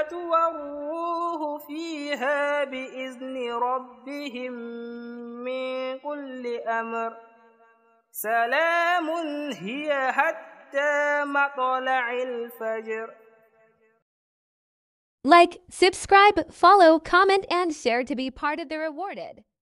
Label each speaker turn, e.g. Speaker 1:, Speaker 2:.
Speaker 1: لتوروه فيها بإذن ربهم من كل أمر سلام هي حتى مطلع الفجر
Speaker 2: Like, subscribe, follow, comment, and share to be part of the rewarded.